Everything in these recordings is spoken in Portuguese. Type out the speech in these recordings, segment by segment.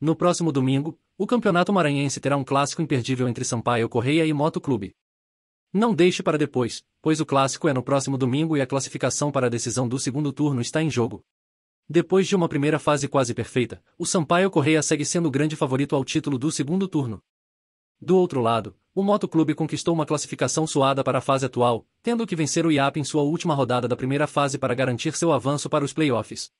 No próximo domingo, o Campeonato Maranhense terá um clássico imperdível entre Sampaio Correia e Moto Clube. Não deixe para depois, pois o clássico é no próximo domingo e a classificação para a decisão do segundo turno está em jogo. Depois de uma primeira fase quase perfeita, o Sampaio Correia segue sendo o grande favorito ao título do segundo turno. Do outro lado, o Moto Clube conquistou uma classificação suada para a fase atual, tendo que vencer o IAP em sua última rodada da primeira fase para garantir seu avanço para os playoffs.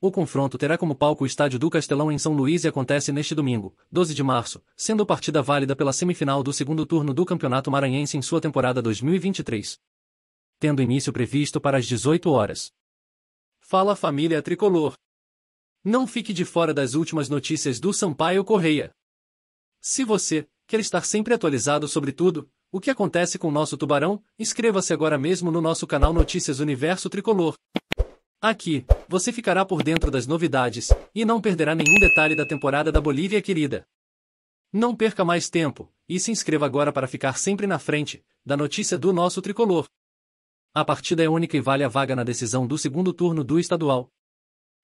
O confronto terá como palco o Estádio do Castelão em São Luís e acontece neste domingo, 12 de março, sendo partida válida pela semifinal do segundo turno do Campeonato Maranhense em sua temporada 2023. Tendo início previsto para as 18 horas. Fala família tricolor. Não fique de fora das últimas notícias do Sampaio Correia. Se você quer estar sempre atualizado sobre tudo o que acontece com o nosso tubarão, inscreva-se agora mesmo no nosso canal Notícias Universo Tricolor. Aqui, você ficará por dentro das novidades e não perderá nenhum detalhe da temporada da Bolívia querida. Não perca mais tempo e se inscreva agora para ficar sempre na frente da notícia do nosso tricolor. A partida é única e vale a vaga na decisão do segundo turno do estadual.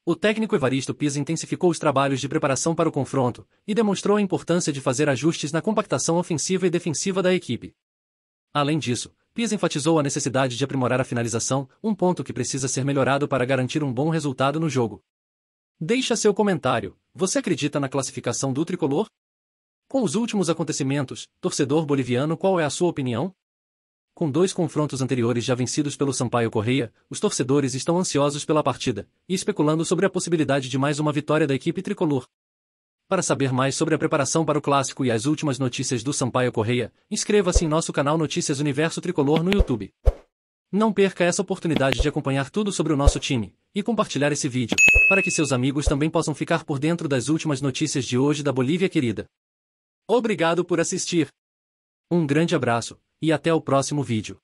O técnico Evaristo Pisa intensificou os trabalhos de preparação para o confronto e demonstrou a importância de fazer ajustes na compactação ofensiva e defensiva da equipe. Além disso, Pias enfatizou a necessidade de aprimorar a finalização, um ponto que precisa ser melhorado para garantir um bom resultado no jogo. Deixa seu comentário. Você acredita na classificação do tricolor? Com os últimos acontecimentos, torcedor boliviano, qual é a sua opinião? Com dois confrontos anteriores já vencidos pelo Sampaio Correia, os torcedores estão ansiosos pela partida e especulando sobre a possibilidade de mais uma vitória da equipe tricolor. Para saber mais sobre a preparação para o clássico e as últimas notícias do Sampaio Correia, inscreva-se em nosso canal Notícias Universo Tricolor no YouTube. Não perca essa oportunidade de acompanhar tudo sobre o nosso time e compartilhar esse vídeo, para que seus amigos também possam ficar por dentro das últimas notícias de hoje da Bolívia querida. Obrigado por assistir. Um grande abraço e até o próximo vídeo.